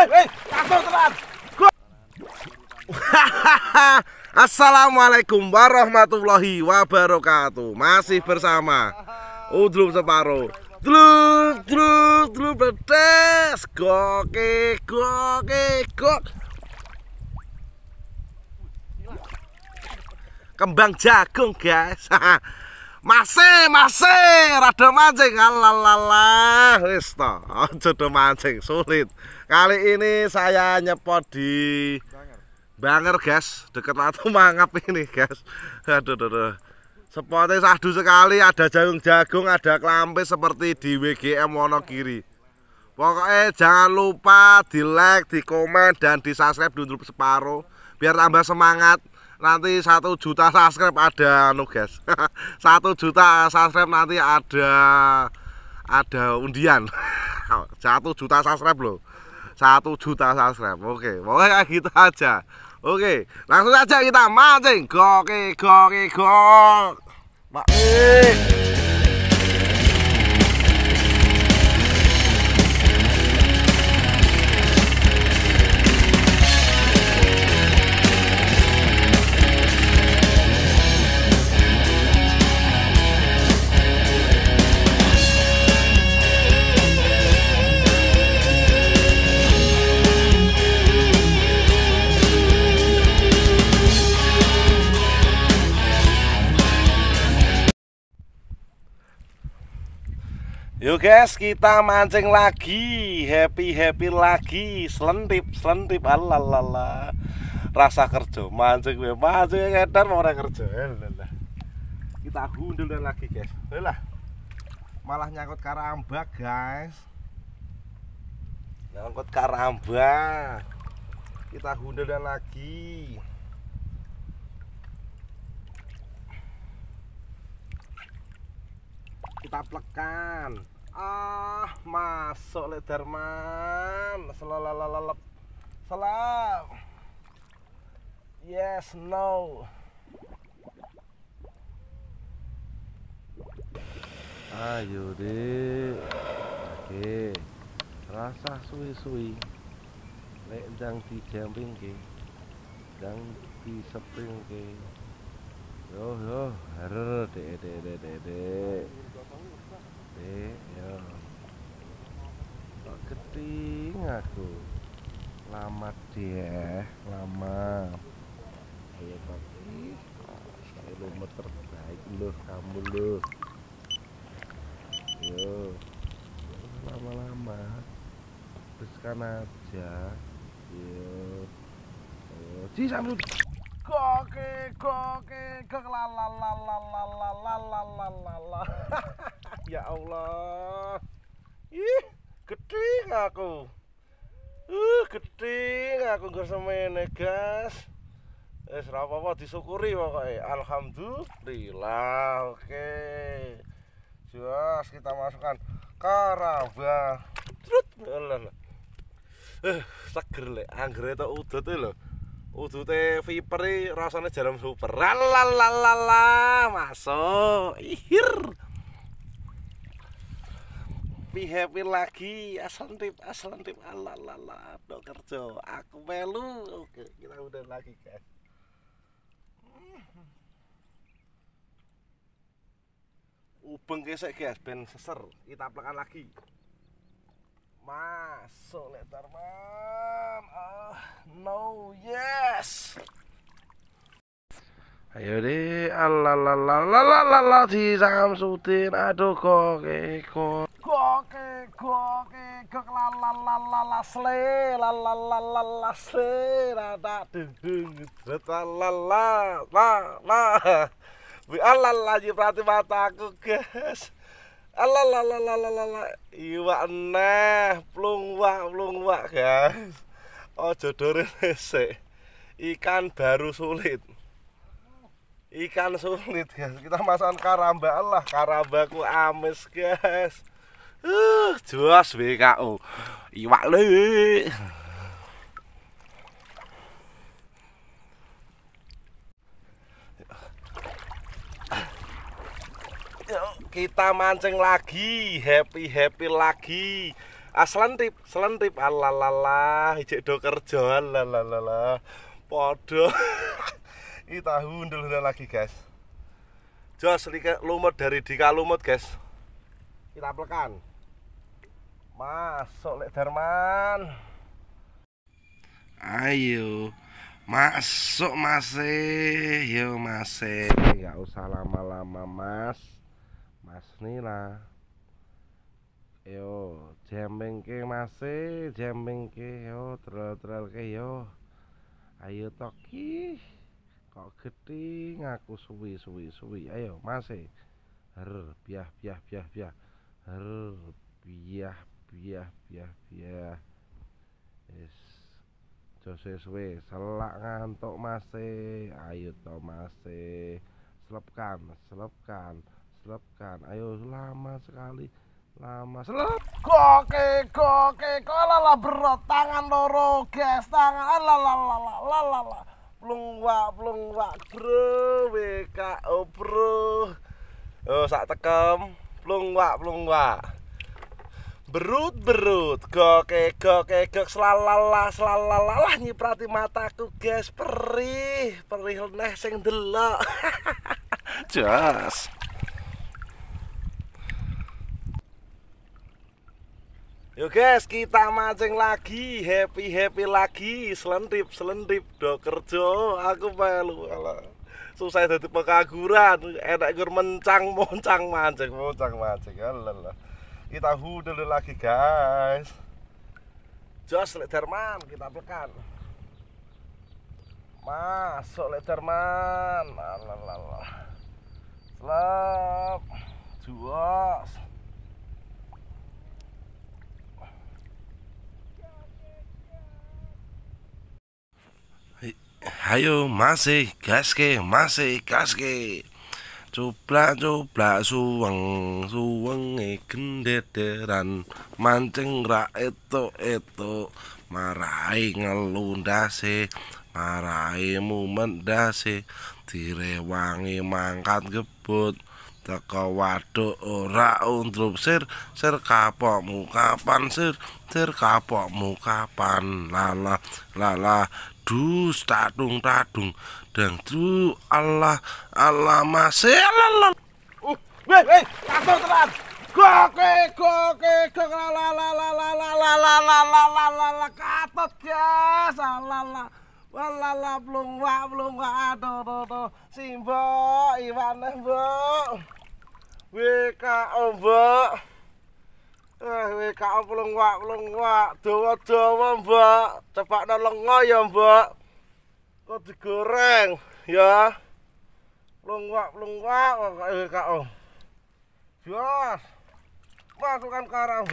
Assalamualaikum warahmatullahi wabarakatuh Masih bersama Udrup Separo Dulub, dulub, dulub pedes Goke, goke, gok Kembang jagung guys Masih, masih, rada mancing. Alalalah, wis to. Aja do mancing, sulit. Kali ini saya nyepot di Banger, guys. Dekat Watu Mangap ini, guys. Aduh, aduh, aduh. Sepotnya sadu sekali, ada jagung-jagung, ada kelampis seperti di WGM Wonogiri. Pokoknya jangan lupa di like, di komen, dan di subscribe dulu separuh biar tambah semangat nanti satu juta subscribe ada anu guys satu juta subscribe nanti ada ada undian satu juta subscribe loh satu juta subscribe oke pokoknya gitu aja oke langsung aja kita mancing goke goke gok Pak. Eh. Yuk guys, kita mancing lagi, happy happy lagi, selentip selentip, alalala, rasa kerja, mancing gue ya, mancing ya, ngedar kan? mau orang kerja, alalala. Ya, kita gundul lagi guys, lah, malah nyangkut karamba guys, nyangkut karamba, kita gundul lagi. taplekan ah masuk le Darman selalalalalap selam yes no ayo deh oke rasa suwi-suwi lek di jamping ke di sepring ke yo yo harer deh deh deh deh Eh, Kok keting aku. Lama dia, lama. Ayo pagi, Saya nomor terbaik loh kamu loh. Yo. Lama-lama. Teruskan aja. Yo. Ayo. Ci Samsud. Goke, goke, gok aku uh gede aku gak semene gas wis eh, ora apa-apa disyukuri alhamdulillah oke jelas kita masukkan karaba trut eh seger lek anggere tok udut e, lho rasanya viper e rasane jarum super lalalalala masuk ihir happy happy lagi asantip asantip ala ala do kerja aku melu oke kita udah lagi guys ubeng kesek guys ben seser kita pelakan lagi masuk mam oh no yes Ayo deh, alalalalalala di Samsudin, aduh kok kok go kok go la la la la la sle la la la la la sle la da deng deng la la la la la wi ala la ji prati mataku guys ala la la la la la la iwa neh plung wak plung wak guys ojo dore sik ikan baru sulit ikan sulit guys kita masakan karamba Allah karambaku amis guys Jelas WKO. Iwak le. Kita mancing lagi, happy-happy lagi. Aslentip, ah, selentip alalala, ijek do kerja alalala. Podo. Ini tahu ndel lagi, guys. Jos lumut dari dikalumut, guys. Kita plekan. Masuk Lek Darman. Ayo. Masuk masih, yo masih. nggak usah lama-lama mas, mas Nila. Yo jambing ke masih, jambing ke yo terus-terus ke yo. Ayo toki, kok keting aku suwi suwi suwi. Ayo masih, her biah biah biah biah, her biah biyah biyah biyah yes jose suwe selak ngantuk masih ayo to masih selepkan selepkan selepkan ayo lama sekali lama selep goke goke kolala bro tangan loro guys tangan lalala ah, lalala plungwa plungwa bro wko bro oh sak tekem plungwa plungwa berut berut kok kok selalalah selalala selalala nyiprati mataku guys perih perih neh sing delok jas Yo guys, kita mancing lagi, happy happy lagi, selendip selendip do kerjo, aku melu ala. Susah jadi pekaguran, enak gur mencang moncang mancing moncang mancing, alah kita hudel lagi guys jos lederman kita pekan masuk lederman alalah selap juos Hayo, masih gaske, masih gaske. cuplak-cuplak suweng suweng e gendederan mancing ra eto eto marai ngelundase marai mumendase direwangi e mangkat gebut teko waduk ora undrup sir sir kapok muka pan sir sir kapok muka pan lala lala dus tadung tadung Dan dangdru Allah Allah maselal uh weh weh kasur telat koke goke gok la la la la la la la la la la la la la katot gas la la Wala wa belum wa do do do simbo iwan mbok WKO mbok eh WKO blung wa belum wa dawa-dawa mbok cepakno lengo ya mbok kok digoreng ya lengwak lengwak kok eh kak om jelas masukkan karang